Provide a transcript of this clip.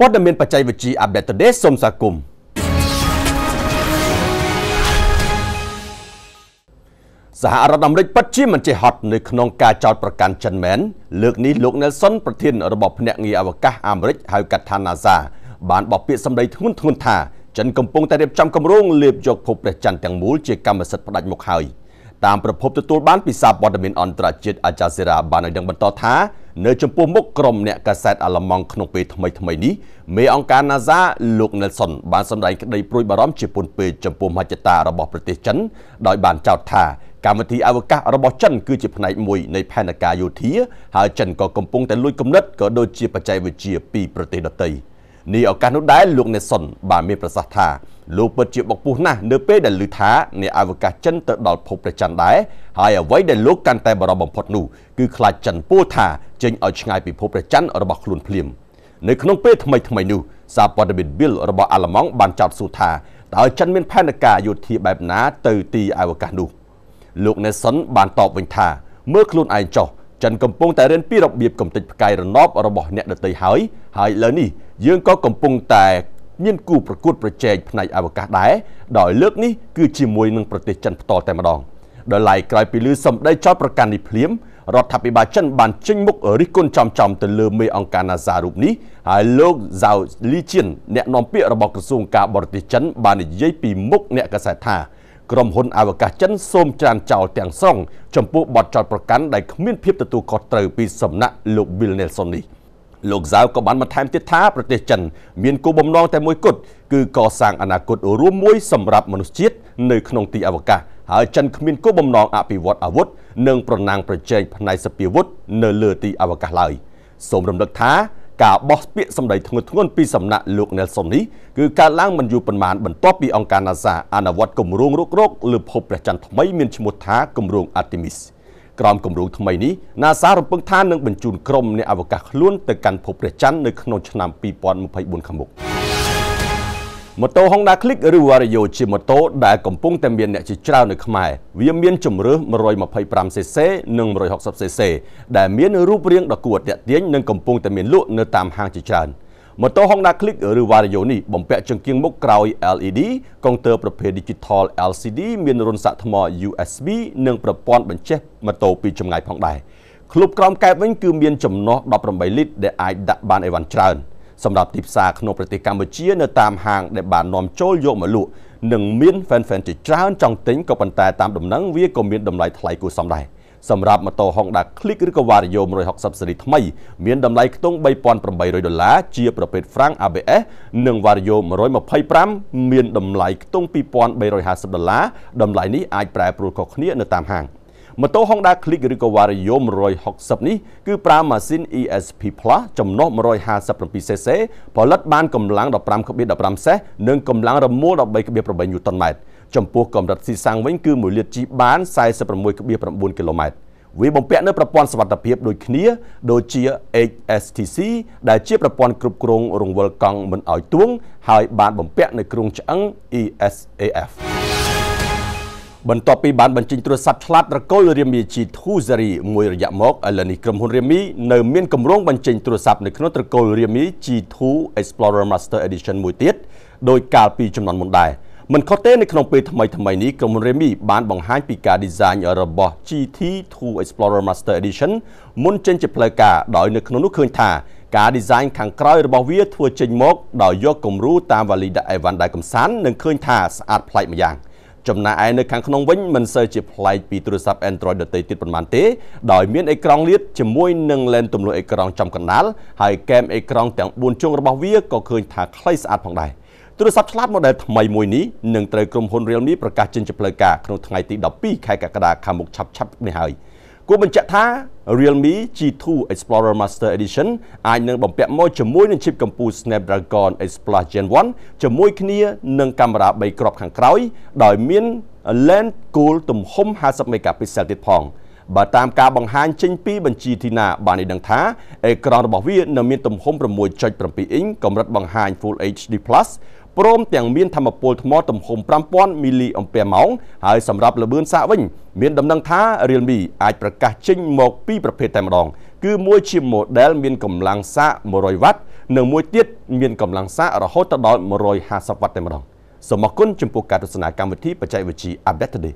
ព័ត៌មានបច្ចេកវិទ្យាអាប់ដេត Today សូមស្វាគមន៍សហរដ្ឋអាមេរិកពិតជាមិនចេះហត់នៅក្នុងការចោទប្រកាន់ចិនមែនលើកនេះលោក Nelson ប្រធានរបស់ភ្នាក់ងារអវកាសអាមេរិកហៅកាត់ថា NASA បានបោះពាក្យសម្ដីធ្ងន់ធ្ងរថាចិនកំពុងតែរៀបចំគម្រោងលាបយកភពព្រះច័ន្ទទាំងមូលជាកម្មសិទ្ធិផ្ដាច់មុខហើយតាមប្រភពទទួលបានពីសារព័ត៌មានអន្តរជាតិ Al Jazeera បានឲ្យដឹងបន្តថានៅចំពោះមុខក្រុមអ្នកកាសែតអាឡម៉ង់ក្នុងពេលថ្មីថ្មីនេះមេអង្គការ NASA លោក Nelson បានសម្ដែងក្តីព្រួយបារម្ភជាពន់ពេកចំពោះមហិច្ឆតារបស់ប្រទេសចិនដោយបានចោទថាកម្មវិធីអវកាសរបស់ចិនគឺជាផ្នែកមួយនៃផែនការយោធាហើយចិនក៏កំពុងតែលួចគំនិតក៏ដូចជាបច្ចេកវិទ្យាពីប្រទេសដទៃនេះឱកាសនោះដែរលោក Nelson បានមានប្រសាសន៍ថាលោកពិតជាបុកពោះណាស់នៅពេលដែលឮថាអ្នកអវកាសចិនទៅដល់ភពព្រះច័ន្ទដែរហើយអ្វីដែលលោកកាន់តែបារម្ភបំផុតនោះគឺខ្លាចចិនពោលថាចេញឲ្យឆ្ងាយពីភពព្រះច័ន្ទរបស់ខ្លួនភ្លាមនៅក្នុងពេលថ្មីថ្មីនេះសារព័ត៌មាន Bill របស់អាល្លឺម៉ង់បានចោទសួរថាតើ ចិនមានផែនការយោធាបែបណាទៅទីអវកាសនោះលោក Nelson បានតបវិញថាមើលខ្លួនឯងចោះចិនកំពុងតែរៀនពីរបៀបកំទេចផ្កាយរណបរបស់អ្នកដតីហើយហើយឥឡូវនេះយើងក៏កំពុងតែមានគូប្រកួតប្រជែងផ្នែកអវកាសដែរដោយលើកនេះគឺជាមួយនឹងប្រទេសចិនផ្ទាល់តែម្ដងដោយឡែកក្រោយពីលើសម្ដីចោតប្រកាន់នេះភ្លាមរដ្ឋាភិបាលចិនបានចេញមុខរិះគន់ចំចំទៅលើមេអង្គការ NASA រូបនេះហើយលោក Zhao Lijian អ្នកនាំពាក្យរបស់ក្រសួងការបរទេសចិនបាននិយាយពីមុខអ្នកកាសែតថាក្រុមហ៊ុនអវកាសចិនសូមច្រានចោលទាំងស្រុងចំពោះបទចោតប្រកាន់ដែលគ្មានភាពទទួលខុសត្រូវពីសំណាក់លោក Bill Nelson នេះ។លោកហ្សាវក៏បានបន្ថែមទៀតថាប្រទេសចិនមានគោលបំណងតែមួយគត់គឺកសាងអនាគតរួមមួយសម្រាប់មនុស្សជាតិនៅក្នុងទីអវកាសហើយចិនគ្មានគោលបំណងអភិវឌ្ឍអាវុធនិងប្រណាំងប្រជែងផ្នែកសពាវុធនៅលើទីអវកាសឡើយសូមរំលឹកថាការបោះពាក្យសម្ដីធ្ងន់ធ្ងរពីសំណាក់លោក Nelson នេះគឺកើតឡើងមិនយូរប៉ុន្មានបន្ទាប់ពីអង្គការ NASA អនុវត្តគម្រោងរុករកលើភពព្រះចន្ទថ្មីមានឈ្មោះថាគម្រោង Artemis ក្រោមគម្រោងថ្មីនេះ NASA រំពឹងថានឹងបញ្ជូនក្រុមអ្នកអវកាសខ្លួន ទៅកាន់ភពព្រះច័ន្ទនៅក្នុងឆ្នាំ2024ខាងមុខម៉ូតូ Honda Click ឬ Vario ជាម៉ូតូដែលកំពុងតែមានអ្នកជាច្រើននៅខ្មែរវាមានជម្រើស 125cc និង 160cc ដែលមានរូបរាងដ៏គួរទាក់ទាញនិងកំពុងតែមានលក់នៅតាមហាងជាច្រើន។ម៉ូតូ Honda Click ឬ Vario នេះបំពាក់ចង្កៀងមុខក្រោយ LED កុងទ័រប្រភេទ Digital LCD មានរុនសាកថ្ម USB និងប្រព័ន្ធបញ្ចេះម៉ូតូពីចម្ងាយផងដែរក្លុបក្រោមកែបវិញគឺមានចំណោះ18លីត្រដែលអាចដាក់បានអីវ៉ាន់ច្រើនសម្រាប់ទីផ្សារក្នុងប្រទេសកម្ពុជានៅតាមហាងដែលបាននាំចូលយកមកលក់និងមាន fan fan ជាច្រើនចង់ទិញក៏ប៉ុន្តែតាមដំណឹងវាក៏មានតម្លៃថ្លៃគួរសមដែរសម្រាប់ម៉ូតូ Honda Click ឬក៏ Vario 160ស៊េរីថ្មី មានតម្លៃខ្ទង់3800ដុល្លារជាប្រភេទ Frank ABS និង Vario 125មានតម្លៃខ្ទង់2350ដុល្លារតម្លៃនេះអាចប្រែប្រួលខុសគ្នានៅតាមហាងម៉ូតូ Honda Click ឬក៏ Vario 160នេះគឺប្រើម៉ាស៊ីន ESP Plus ចំណុះ 157cc ផលិតបានកម្លាំង15.15សេះនិងកម្លាំងរមួល13.8 Nm ចំពោះកម្រិតស៊ីសាំងវិញគឺ1លីត្រជីបាន46.9គីឡូម៉ែត្រវាបំពាក់នៅប្រព័ន្ធសុវត្ថិភាពដូចគ្នាដូចជា HSTC ដែលជា ប្រព័ន្ធគ្រប់គ្រងរង្វិលកង់មិនឲ្យទួងហើយបាន បំពាក់នៅគ្រោងឆ្អឹង ESAF បន្ទាប់ពីបានបញ្ចេញទ្រព្យសត្វឆ្លាតត្រកូលរាមីជីធូហ្សារីមួយរយៈមកឥឡូវនេះក្រុមហ៊ុនរាមីនៅ មានគម្រោងបញ្ចេញទ្រព្យសត្វនៅក្នុងត្រកូលរាមីជីធូ Explorer Master Edition មួយទៀតដោយកាលពីចំនួនមុនដែរ។មិនខុសទេនៅក្នុងពេលថ្មីថ្មីនេះក្រុមហ៊ុន Remy បានបង្ហាញពីការ design របស់ GT2 Explorer Master Edition មុនចេញជាផ្លូវការដោយនៅក្នុងនោះឃើញថាការ design ខាងក្រោយរបស់វាធ្វើចេញមកដោយយកគំរូតាម Valida Evan ដែលកំសាន្តនិងឃើញថាស្អាតប្លែកម្យ៉ាងចំណែកឯនៅខាងក្នុងវិញមិនសូវជាប្លែកពីទូរស័ព្ទ Android ដទៃទៀតប៉ុន្មានទេដោយមានអេក្រង់លាតជាមួយនឹង lens ទម្លុះអេក្រង់ចំកណ្ដាលហើយកែមអេក្រង់ទាំង4ជុងរបស់វាក៏ឃើញថាខ្លីស្អាតផងដែរ។ទូរស័ព្ទឆ្លាតម៉ូដែលថ្មីមួយនេះនឹងត្រូវក្រុមហ៊ុន Realme ប្រកាសចេញជាផ្លូវការក្នុងថ្ងៃទី12ខែកក្កដាខាងមុខឆាប់ឆាប់នេះហើយគួរបញ្ជាក់ថា Realme G2 Explorer Master Edition អាចនឹងបំពាក់មកជាមួយនឹងឈីបកំពូល Snapdragon X Plus Gen 1ជាមួយគ្នានឹងកាមេរ៉ា3គ្រាប់ខាងក្រោយដោយមាន lens គោលទំហំ50 megapixel ទៀតផងបើតាមការបង្ហាញចេញពីបញ្ជីធីណាបានឲ្យដឹងថាអេក្រង់របស់វានៅមានទំហំ6.7អ៊ីងកម្រិតបង្ហាញ Full HD+ ព្រមទាំងមានធម្មពលថ្មទំហំ5000មីលីអ៊ំពែម៉ោងហើយសម្រាប់លបឿនសាកវិញមានដំណឹងថា Realme អាចប្រកាសចេញមកពីរប្រភេទតែម្ដងគឺមួយជា model មានកម្លាំងសាក100វ៉ាត់និងមួយទៀតមានកម្លាំងសាករហូតដល់150វ៉ាត់តែម្ដងសូមអរគុណចំពោះការទស្សនាកម្មវិធីបច្ចេកវិទ្យា Update Today